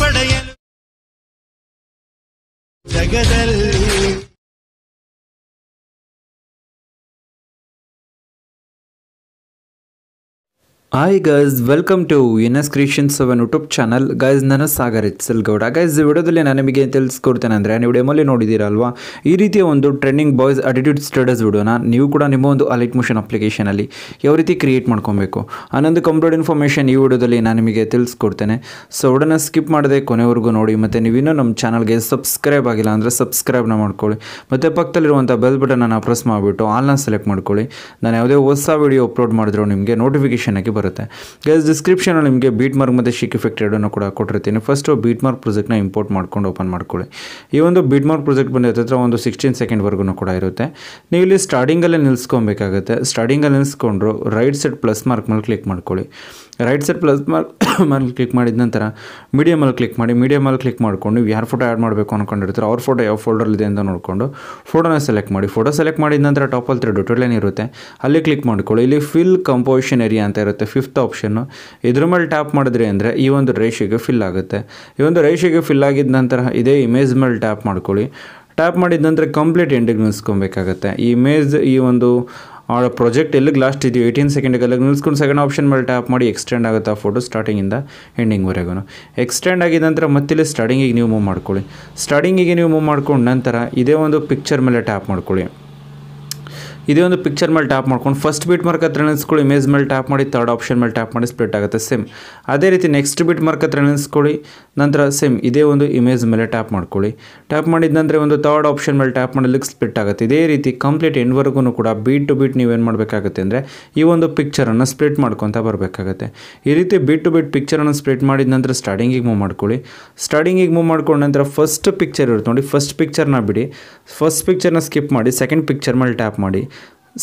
ಪಡೆಯಲು ಜಗದಲ್ಲಿ hi guys welcome to N S creation seven YouTube channel guys ನನ್ನ Sagar Gowda guys ವಿಡಿಯೋದಲ್ಲಿ ನಾನು ನಿಮಗೆ ತಿಳಿಸ್ಕೊಡ್ತೇನೆ ಅಂದರೆ ನೀವು ಡೆಮೋಲಿ ನೋಡಿದ್ದೀರಲ್ವಾ ಈ ರೀತಿಯ ಒಂದು ಟ್ರೆಂಡಿಂಗ್ ಬಾಯ್ಸ್ ಅಟಿಟ್ಯೂಡ್ ಸ್ಟಡಸ್ ವಿಡಿಯೋನ ನೀವು ಕೂಡ ನಿಮ್ಮ ಒಂದು ಅಲೈಟ್ ಮೋಷನ್ ಅಪ್ಲಿಕೇಶನಲ್ಲಿ ಯಾವ ರೀತಿ ಕ್ರಿಯೇಟ್ ಮಾಡ್ಕೊಬೇಕು ಅನ್ನೊಂದು ಕಂಪ್ಲೀಟ್ ಇನ್ಫಾರ್ಮೇಷನ್ ಈ ವಿಡಿಯೋದಲ್ಲಿ ನಾನು ನಿಮಗೆ ತಿಳಿಸ್ಕೊಡ್ತೇನೆ ಸೊ ಉಡನ ಸ್ಕಿಪ್ ಮಾಡದೆ ಕೊನೆವರೆಗೂ ನೋಡಿ ಮತ್ತು ನೀವಿನ್ನೂ ನಮ್ಮ ಚಾನಲ್ಗೆ ಸಬ್ಸ್ಕ್ರೈಬ್ ಆಗಿಲ್ಲ ಅಂದರೆ ಸಬ್ಸ್ಕ್ರೈಬ್ನ ಮಾಡ್ಕೊಳ್ಳಿ ಮತ್ತು ಪಕ್ಕದಲ್ಲಿರುವಂಥ ಬೆಲ್ ಬಟನನ್ನು ಪ್ರೆಸ್ ಮಾಡಿಬಿಟ್ಟು ಆಲ್ನ ಸೆಲೆಕ್ಟ್ ಮಾಡ್ಕೊಳ್ಳಿ ನಾನು ಯಾವುದೇ ಹೊಸ ವಿಡಿಯೋ ಅಪ್ಲೋಡ್ ಮಾಡಿದ್ರು ನಿಮಗೆ ನೋಟಿಫಿಕೇಶನ್ ಆಗಿ ಬರುತ್ತೆ ಗೈಸ್ ಅಲ್ಲಿ ನಿಮಗೆ ಬೀಟ್ ಮಾರ್ಕ್ ಮತ್ತೆ ಶಿಕ್ ಎಫೆಕ್ಟ್ ಅನ್ನು ಕೂಡ ಕೊಟ್ಟಿರ್ತೀನಿ ಫಸ್ಟ್ ಬೀಟ್ ಮಾರ್ಕ್ ನ ಇಂಪೋರ್ಟ್ ಮಾಡ್ಕೊಂಡು ಓಪನ್ ಮಾಡ್ಕೊಳ್ಳಿ ಈ ಒಂದು ಬೀಟ್ ಮಾರ್ಕ್ ಪ್ರಾಜೆಕ್ಟ್ ಬಂದು ಹತ್ತಿರ ಒಂದು ಸಿಕ್ಸ್ಟೀನ್ ಸೆಕೆಂಡ್ವರೆಗೂ ಕೂಡ ಇರುತ್ತೆ ನೀವು ಇಲ್ಲಿ ಸ್ಟಾರ್ಟಿಂಗಲ್ಲೇ ನಿಲ್ಸ್ಕೊಬೇಕಾಗುತ್ತೆ ಸ್ಟಾರ್ಟಿಂಗಲ್ಲಿ ನಿಲ್ಸ್ಕೊಂಡ್ರು ರೈಟ್ ಸೈಡ್ ಪ್ಲಸ್ ಮಾರ್ಕ್ ಮೇಲೆ ಕ್ಲಿಕ್ ಮಾಡ್ಕೊಳ್ಳಿ ರೈಟ್ ಸೈಡ್ ಪ್ಲಸ್ ಮಾರ್ಕ್ ಮೇಲೆ ಕ್ಲಿಕ್ ಮಾಡಿದ ನಂತರ ಮೀಡಿಯಮಲ್ಲಿ ಕ್ಲಿಕ್ ಮಾಡಿ ಮೀಡಿಯಮಲ್ಲಿ ಕ್ಲಿಕ್ ಮಾಡ್ಕೊಂಡು ನೀವು ಯಾರು ಫೋಟೋ ಆ್ಯಡ್ ಮಾಡಬೇಕು ಅಂದ್ಕೊಂಡಿರ್ತಾರೆ ಅವ್ರ ಫೋಟೋ ಯಾವ ಇದೆ ಅಂತ ನೋಡಿಕೊಂಡು ಫೋಟೋನ ಸೆಲೆಕ್ಟ್ ಮಾಡಿ ಫೋಟೋ ಸೆಲೆಕ್ಟ್ ಮಾಡಿದ ನಂತರ ಟಾಪಲ್ಲಿ ತ್ರೀ ಡೊಟೊ ಲೈನ್ ಇರುತ್ತೆ ಅಲ್ಲಿ ಕ್ಲಿಕ್ ಮಾಡ್ಕೊಳ್ಳಿ ಇಲ್ಲಿ ಫಿಲ್ ಕಂಪೋಸಿಷನ್ ಏರಿಯಾ ಅಂತ ಇರುತ್ತೆ ಫಿಫ್ತ್ ಆಪ್ಷನ್ನು ಇದ್ರ ಮೇಲೆ ಟ್ಯಾಪ್ ಮಾಡಿದ್ರಿ ಅಂದರೆ ಈ ಒಂದು ರೇಷಿಗೆ ಫಿಲ್ ಆಗುತ್ತೆ ಈ ಒಂದು ರೇಷಿಗೆ ಫಿಲ್ ಆಗಿದ ನಂತರ ಇದೇ ಇಮೇಜ್ ಮೇಲೆ ಟ್ಯಾಪ್ ಮಾಡ್ಕೊಳ್ಳಿ ಟ್ಯಾಪ್ ಮಾಡಿದ ನಂತರ ಕಂಪ್ಲೀಟ್ ಎಂಡಿಗೆ ನಿಲ್ಸ್ಕೊಬೇಕಾಗತ್ತೆ ಈ ಇಮೇಜ್ ಈ ಒಂದು ಆ ಪ್ರಾಜೆಕ್ಟ್ ಎಲ್ಲಿಗೆ ಲಾಸ್ಟ್ ಇದೆಯೋ ಏಯ್ಟೀನ್ ಅಲ್ಲಿಗೆ ನಿಲ್ಸ್ಕೊಂಡು ಸೆಕೆಂಡ್ ಆಪ್ಷನ್ ಮೇಲೆ ಟ್ಯಾಪ್ ಮಾಡಿ ಎಕ್ಸ್ಟೆಂಡ್ ಆಗುತ್ತೆ ಆ ಫೋಟೋ ಸ್ಟಾರ್ಟಿಂಗಿಂದ ಎಂಡಿಂಗ್ವರೆಗೂ ಎಕ್ಸ್ಟೆಂಡ್ ಆಗಿದ ನಂತರ ಮತ್ತಿಲ್ಲಿ ಸ್ಟಾರ್ಟಿಂಗಿಗೆ ನೀವು ಮೂವ್ ಮಾಡ್ಕೊಳ್ಳಿ ಸ್ಟಾರ್ಟಿಂಗಿಗೆ ನೀವು ಮೂವ್ ಮಾಡ್ಕೊಂಡು ನಂತರ ಇದೇ ಒಂದು ಪಿಕ್ಚರ್ ಮೇಲೆ ಟ್ಯಾಪ್ ಮಾಡ್ಕೊಳ್ಳಿ ಇದೇ ಒಂದು ಪಿಕ್ಚರ್ ಮೇಲೆ ಟ್ಯಾಪ್ ಮಾಡ್ಕೊಂಡು ಫಸ್ಟ್ ಬಿಟ್ ಮಾರ್ಕ್ ಹತ್ರ ನೆನೆಸ್ಕೊಳ್ಳಿ ಇಮೇಜ್ ಮೇಲೆ ಟ್ಯಾಪ್ ಮಾಡಿ ತರ್ಡ್ ಆಪ್ಷನ್ ಮೇಲೆ ಟ್ಯಾಪ್ ಮಾಡಿ ಸ್ಪ್ಲಿಟ್ ಆಗುತ್ತೆ ಸೇಮ್ ಅದೇ ರೀತಿ ನೆಕ್ಸ್ಟ್ ಬಿಟ್ ಮಾರ್ಕ್ ಹತ್ರ ನೆನೆಸ್ಕೊಳ್ಳಿ ನಂತರ ಸೇಮ್ ಇದೇ ಒಂದು ಇಮೇಜ್ ಮೇಲೆ ಟ್ಯಾಪ್ ಮಾಡ್ಕೊಳ್ಳಿ ಟ್ಯಾಪ್ ಮಾಡಿದ ನಂತರ ಒಂದು ತರ್ಡ್ ಆಪ್ಷನ್ ಮೇಲೆ ಟ್ಯಾಪ್ ಮಾಡಲಿಕ್ಕೆ ಸ್ಪ್ಲಿಟ್ ಆಗುತ್ತೆ ಇದೇ ರೀತಿ ಕಂಪ್ಲೀಟ್ ಎಂಡ್ವರೆಗೂ ಕೂಡ ಬೀಟ್ ಟು ಬೀಟ್ ನೀವೇನು ಮಾಡಬೇಕಾಗುತ್ತೆ ಅಂದರೆ ಈ ಒಂದು ಪಿಕ್ಚರನ್ನು ಸ್ಪ್ಲಿಟ್ ಮಾಡ್ಕೊತ ಬರಬೇಕಾಗುತ್ತೆ ಈ ರೀತಿ ಬೀಟ್ ಟು ಬೀಟ್ ಪಿಕ್ಚರನ್ನು ಸ್ಪ್ಲಿಟ್ ಮಾಡಿದ ನಂತರ ಸ್ಟಾರ್ಟಿಂಗಿಗೆ ಮೂವ್ ಮಾಡ್ಕೊಳ್ಳಿ ಸ್ಟಾರ್ಟಿಂಗಿಗೆ ಮೂವ್ ಮಾಡ್ಕೊಂಡ ನಂತರ ಫಸ್ಟ್ ಪಿಕ್ಚರ್ ಇರುತ್ತೆ ನೋಡಿ ಫಸ್ಟ್ ಪಿಕ್ಚರ್ನ ಬಿಡಿ ಫಸ್ಟ್ ಪಿಕ್ಚರ್ನ ಸ್ಕಿಪ್ ಮಾಡಿ ಸೆಕೆಂಡ್ ಪಿಕ್ಚರ್ ಮೇಲೆ ಟ್ಯಾಪ್ ಮಾಡಿ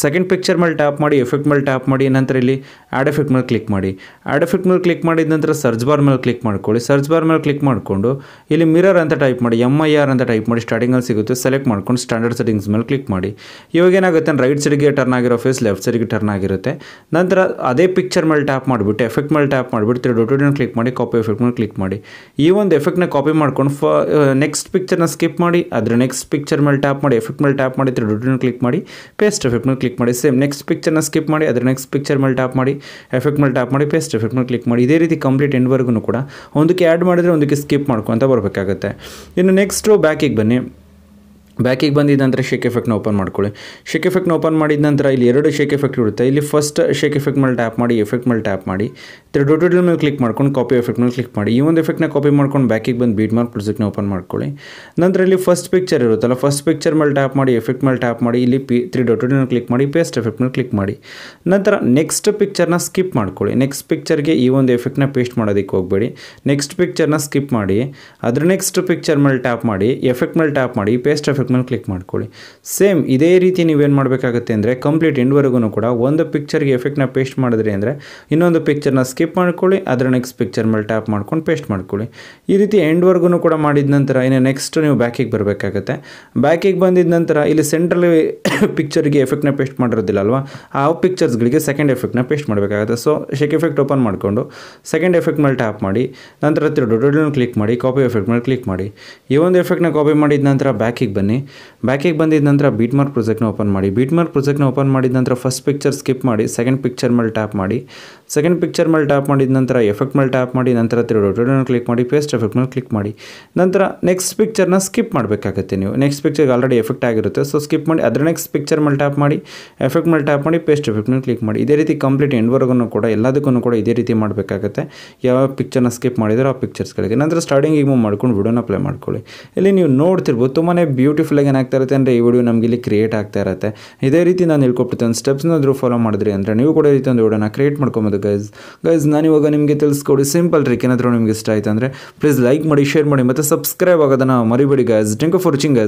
ಸೆಕೆಂಡ್ ಪಿಕ್ಚರ್ ಮೇಲೆ ಟ್ಯಾಪ್ ಮಾಡಿ ಎಫೆಕ್ಟ್ ಮೇಲೆ ಟ್ಯಾಪ್ ಮಾಡಿ ನಂತರ ಇಲ್ಲಿ ಆ್ಯಡ್ ಎಫೆಕ್ಟ್ ಮೇಲೆ ಕ್ಲಿಕ್ ಮಾಡಿ ಆ್ಯಡ್ ಎಫೆಕ್ಟ್ ಮೇಲೆ ಕ್ಲಿಕ್ ಮಾಡಿದ ನಂತರ ಸರ್ಚ್ ಬಾರ್ ಮೇಲೆ ಕ್ಲಿಕ್ ಮಾಡ್ಕೊಳ್ಳಿ ಸರ್ಚ್ ಬಾರ್ ಮೇಲೆ ಕ್ಲಿಕ್ ಮಾಡಿಕೊಂಡು ಇಲ್ಲಿ ಮಿರರ್ ಅಂತ ಟೈಪ್ ಮಾಡಿ ಎಮ್ ಐ ಆರ್ ಅಂತ ಟೈಪ್ ಮಾಡಿ ಸ್ಟಾರ್ಟಿಂಗಲ್ಲಿ ಸಿಗುತ್ತೆ ಸೆಲೆಕ್ಟ್ ಮಾಡ್ಕೊಂಡು ಸ್ಟ್ಯಾಂಡರ್ಡ್ ಸೆಟ್ಟಿಂಗ್ಸ್ ಮೇಲೆ ಕ್ಲಿಕ್ ಮಾಡಿ ಇವಾಗ ಏನಾಗುತ್ತೆ ರೈಟ್ ಸೈಡ್ಗೆ ಟರ್ನ್ ಆಗಿರೋ ಫೇಸ್ ಲೆಫ್ಟ್ ಸೈಡ್ಗೆ ಟರ್ನ್ ಆಗಿರುತ್ತೆ ನಂತರ ಅದೇ ಪಿಕ್ಚರ್ ಮೇಲೆ ಟ್ಯಾಪ್ ಮಾಡಿಬಿಟ್ಟು ಎಫೆಕ್ಟ್ ಮೇಲೆ ಟ್ಯಾಪ್ ಮಾಡಿಬಿಟ್ಟು ತ್ರೀ ಡೊಟೋಟಿಯನ್ನು ಕ್ಲಿಕ್ ಮಾಡಿ ಕಾಪಿ ಎಫೆಕ್ಟ್ ಮೇಲೆ ಕ್ಲಿಕ್ ಮಾಡಿ ಈ ಒಂದು ಎಫೆಕ್ಟ್ನ ಕಾಪಿ ಮಾಡ್ಕೊಂಡು ಫ ನೆಕ್ಸ್ಟ್ ಪಿಕ್ಚರ್ನ ಸ್ಕಿಪ್ ಮಾಡಿ ಅದರ ನೆಕ್ಸ್ಟ್ ಪಿಕ್ಚರ್ ಮೇಲೆ ಟ್ಯಾಪ್ ಮಾಡಿ ಎಫೆಕ್ಟ್ ಮೇಲೆ ಟ್ಯಾಪ್ ಮಾಡಿ ತ್ರೀ ಕ್ಲಿಕ್ ಮಾಡಿ ಪೇಸ್ಟ್ ಎಫೆಕ್ಟ್ ಕ್ಲಿಕ್ ಮಾಡಿ ಸೇಮ್ ನೆಕ್ಸ್ಟ್ ಪಿಕ್ಚರ್ನ ಸ್ಕಿಪ್ ಮಾಡಿ ಅದರ ನೆಕ್ಸ್ಟ್ ಪಿಕ್ಚರ್ ಮೇಲೆ ಟ್ಯಾಪ್ ಮಾಡಿ ಎಫೆಕ್ಟ್ ಮೇಲೆ ಟ್ಯಾಪ್ ಮಾಡಿ ಪೇಸ್ಟ್ ಎಫೆಕ್ಟ್ ಮೇಲೆ ಕ್ಲಿಕ್ ಮಾಡಿ ಇದೇ ರೀತಿ ಕಂಪ್ಲೀಟ್ ಎಂಡ್ವರೆಗೂ ಕೂಡ ಒಂದಕ್ಕೆ ಆ್ಯಡ್ ಮಾಡಿದರೆ ಒಂದಕ್ಕೆ ಸ್ಕಿಪ್ ಮಾಡ್ಕೊಂತ ಬರಬೇಕಾಗುತ್ತೆ ಇನ್ನು ನೆಕ್ಸ್ಟು ಬ್ಯಾಕಿಗೆ ಬನ್ನಿ ಬ್ಯಾಕಿಗೆ ಬಂದಿದ್ದ ನಂತರ ಶೇಕ್ ಎಫೆಕ್ಟ್ನ ಓಪನ್ ಮಾಡ್ಕೊಳ್ಳಿ ಶೇಕ್ ಎಫೆಕ್ಟ್ನ ಓಪನ್ ಮಾಡಿದ ನಂತರ ಇಲ್ಲಿ ಎರಡು ಶೇಕ್ ಎಫೆಕ್ಟ್ ಇರುತ್ತೆ ಇಲ್ಲಿ ಫಸ್ಟ್ ಶೇಕ್ ಎಫೆಕ್ಟ್ ಮೇಲೆ ಟ್ಯಾಪ್ ಮಾಡಿ ಎಫೆಕ್ಟ್ ಮೇಲೆ ಟ್ಯಾಪ್ ಮಾಡಿ ಡೊಟೋಟಲ್ ಮೇಲೆ ಕ್ಲಿಕ್ ಮಾಡ್ಕೊಂಡು ಕಾಪಿ ಎಫೆಕ್ಟ್ ಮೇಲೆ ಕ್ಲಿಕ್ ಮಾಡಿ ಈ ಒಂದು ಎಫೆಕ್ಟ್ನ ಕಾಪಿ ಮಾಡ್ಕೊಂಡು ಬ್ಯಾಕಿಗೆ ಬಂದು ಬೀಟ್ ಮಾರ್ಕ್ ಪ್ರೊಜೆಕ್ಟ್ನ ಓಪನ್ ಮಾಡ್ಕೊಳ್ಳಿ ನಂತರ ಇಲ್ಲಿ ಫಸ್ಟ್ ಪಿಕ್ಚರ್ ಇರುತ್ತಲ್ಲ ಫಸ್ಟ್ ಪಿಕ್ಚರ್ ಮೇಲೆ ಟ್ಯಾಪ್ ಮಾಡಿ ಎಫೆಕ್ಟ್ ಮೇಲೆ ಟ್ಯಾಪ್ ಮಾಡಿ ಇಲ್ಲಿ ಪಿ ತ್ರೀ ಡೊಟೋಟಲ್ ಕ್ಲಿಕ್ ಮಾಡಿ ಪೇಸ್ಟ್ ಎಫೆಕ್ಟ್ ಮೇಲೆ ಕ್ಲಿಕ್ ಮಾಡಿ ನಂತರ ನೆಕ್ಸ್ಟ್ ಪಿಕ್ಚರ್ನ ಸ್ಕಿಪ್ ಮಾಡ್ಕೊಳ್ಳಿ ನೆಕ್ಸ್ಟ್ ಪಿಕ್ಚರ್ಗೆ ಈ ಒಂದು ಎಫೆಕ್ಟ್ನ ಪೇಸ್ಟ್ ಮಾಡೋದಕ್ಕೆ ಹೋಗಬೇಡಿ ನೆಕ್ಸ್ಟ್ ಪಿಕ್ಚರ್ನ ಸ್ಕಿಪ್ ಮಾಡಿ ಅದರ ನೆಕ್ಸ್ಟ್ ಪಿಕ್ಚರ್ ಮೇಲೆ ಟ್ಯಾಪ್ ಮಾಡಿ ಎಫೆಕ್ಟ್ ಮೇಲೆ ಟ್ಯಾಪ್ ಮಾಡಿ ಪೇಸ್ಟ್ ಎಫೆಕ್ಟ್ ಮೇಲೆ ಕ್ಲಿಕ್ ಮಾಡ್ಕೊಳ್ಳಿ ಸೇಮ್ ಇದೇ ರೀತಿ ನೀವೇನು ಮಾಡಬೇಕಾಗುತ್ತೆ ಅಂದರೆ ಕಂಪ್ಲೀಟ್ ಎಂಡ್ವರೆಗೂ ಕೂಡ ಒಂದು ಪಿಕ್ಚರ್ಗೆ ಎಫೆಕ್ಟ್ನ ಪೇಸ್ಟ್ ಮಾಡಿದ್ರಿ ಅಂದರೆ ಇನ್ನೊಂದು ಪಿಕ್ಚರ್ನ ಸ್ಕಿಪ್ ಸ್ಕಿಪ್ ಮಾಡ್ಕೊಳ್ಳಿ ಅದರ ನೆಕ್ಸ್ಟ್ ಪಿಕ್ಚರ್ ಮೇಲೆ ಟ್ಯಾಪ್ ಮಾಡ್ಕೊಂಡು ಪೇಸ್ಟ್ ಮಾಡ್ಕೊಳ್ಳಿ ಈ ರೀತಿ ಎಂಡ್ವರೆಗೂ ಕೂಡ ಮಾಡಿದ ನಂತರ ಇನ್ನು ನೆಕ್ಸ್ಟ್ ನೀವು ಬ್ಯಾಕಿಗೆ ಬರಬೇಕಾಗತ್ತೆ ಬ್ಯಾಕಿಗೆ ಬಂದಿದ ನಂತರ ಇಲ್ಲಿ ಸೆಂಟ್ರಲ್ ಪಿಕ್ಚರ್ಗೆ ಎಫೆಕ್ಟ್ನ ಪೇಸ್ಟ್ ಮಾಡಿರೋದಿಲ್ಲ ಅಲ್ವಾ ಆ ಪಿಕ್ಚರ್ಸ್ಗಳಿಗೆ ಸೆಕೆಂಡ್ ಎಫೆಕ್ಟ್ನ ಪೇಸ್ಟ್ ಮಾಡಬೇಕಾಗುತ್ತೆ ಸೊ ಶೆಕ್ ಎಫೆಕ್ಟ್ ಓಪನ್ ಮಾಡಿಕೊಂಡು ಸೆಕೆಂಡ್ ಎಫೆಕ್ಟ್ ಮೇಲೆ ಟ್ಯಾಪ್ ಮಾಡಿ ನಂತರ ಡೊಡೊಡನ್ನು ಕ್ಲಿಕ್ ಮಾಡಿ ಕಾಪಿ ಎಫೆಕ್ಟ್ ಮೇಲೆ ಕ್ಲಿಕ್ ಮಾಡಿ ಈ ಒಂದು ಎಫೆಕ್ಟ್ನ ಕಾಪಿ ಮಾಡಿದ ನಂತರ ಬ್ಯಾಕಿಗೆ ಬನ್ನಿ ಬ್ಯಾಕಿಗೆ ಬಂದಿದ ನಂತರ ಬೀಟ್ ಮಾರ್ಕ್ ಪ್ರೊಜೆಕ್ಟ್ನ ಓಪನ್ ಮಾಡಿ ಬೀಟ್ ಮಾರ್ಕ್ ಪ್ರೊಜೆಕ್ಟ್ನ ಓಪನ್ ಮಾಡಿದ ನಂತರ ಫಸ್ಟ್ ಪಿಕ್ಚರ್ ಸ್ಕಿಪ್ ಮಾಡಿ ಸೆಕೆಂಡ್ ಪಿಕ್ಚರ್ ಮೇಲೆ ಟ್ಯಾಪ್ ಮಾಡಿ ಸೆಕೆಂಡ್ ಪಿಕ್ಚರ್ ಮೇಲೆ ಟ್ಯಾಪ್ ಮಾಡಿದ ನಂತರ ಎಫೆಕ್ಟ್ ಮೇಲೆ ಟ್ಯಾಪ್ ಮಾಡಿ ನಂತರ ತಿರುಗಿ ಕ್ಲಿಕ್ ಮಾಡಿ ಪೇಸ್ಟ್ ಎಫೆಕ್ಟ್ ಮೇಲೆ ಕ್ಲಿಕ್ ಮಾಡಿ ನಂತರ ನೆಕ್ಸ್ಟ್ ಪಿಕ್ಚರ್ನ ಸ್ಕಿಪ್ ಮಾಡಬೇಕಾಗುತ್ತೆ ನೀವು ನೆಕ್ಸ್ಟ್ ಪಿಕ್ಚರ್ಗೆ ಆಲ್ರೆಡಿ ಎಫೆಕ್ಟ್ ಆಗಿರುತ್ತೆ ಸೊ ಸ್ಕಿಪ್ ಮಾಡಿ ಅದರ ನೆಕ್ಸ್ಟ್ ಪಿಕ್ಚರ್ ಮೇಲೆ ಟ್ಯಾಪ್ ಮಾಡಿ ಎಫೆಕ್ಟ್ ಮೇಲೆ ಟ್ಯಾಪ್ ಮಾಡಿ ಪೇಸ್ಟ್ ಎಫೆಕ್ಟ್ ಮೇಲೆ ಕ್ಲಿಕ್ ಮಾಡಿ ಇದೇ ರೀತಿ ಕಂಪ್ಲೀಟ್ ಎಂಡ್ವರೆಗೂ ಕೂಡ ಎಲ್ಲದಕ್ಕೂ ಕೂಡ ಇದೇ ರೀತಿ ಮಾಡಬೇಕಾಗುತ್ತೆ ಯಾವ ಪಿಕ್ಚರ್ನ ಸ್ಕಿಪ್ ಮಾಡಿದರೆ ಆ ಪಿಕ್ಚರ್ಸ್ಗಳಿಗೆ ನಂತರ ಸ್ಟಾರ್ಟಿಂಗ್ ಮೂವ್ ಮಾಡ್ಕೊಂಡು ವಿಡಿಯೋನ ಅಪ್ಲೈ ಮಾಡ್ಕೊಳ್ಳಿ ಇಲ್ಲಿ ನೀವು ನೋಡ್ತಿರ್ಬೋದು ತುಂಬಾ ಆಗಿ ಏನಾಗ್ತಾ ಇರುತ್ತೆ ಅಂದರೆ ಈ ವಿಡಿಯೋ ನಮಗೆ ಇಲ್ಲಿ ಕ್ರಿಯೇಟ್ ಆಗ್ತಾ ಇರುತ್ತೆ ಇದೇ ರೀತಿ ನಾನು ಹೇಳ್ಕೊಟ್ಟಿದ್ದೆ ಒಂದು ಸ್ಟೆಪ್ಸ್ನಾದ್ರೂ ಫಾಲೋ ಮಾಡಿದ್ರಿ ಅಂದರೆ ನೀವು ಕೂಡ ಈ ರೀತಿ ಒಂದು ವಿಡಿಯೋನ ಕ್ರಿಯೇಟ್ ಮಾಡ್ಕೊಬೋದು ಗೈಸ್ ಗೈಸ್ ಗೈಸ್ ನಾನಿವಾಗ ನಿಮಗೆ ತಿಳಿಸ್ಕೊಡಿ ಸಿಂಪಲ್ ಟ್ರಿಕ್ ಏನಾದರೂ ನಿಮಗೆ ಇಷ್ಟ ಆಯ್ತು ಅಂದರೆ ಪ್ಲೀಸ್ ಲೈಕ್ ಮಾಡಿ ಶೇರ್ ಮಾಡಿ ಮತ್ತು ಸಬ್ಸ್ಕ್ರೈಬ್ ಆಗೋದನ್ನು ಮರಿಬೇಡಿ guys thank you for watching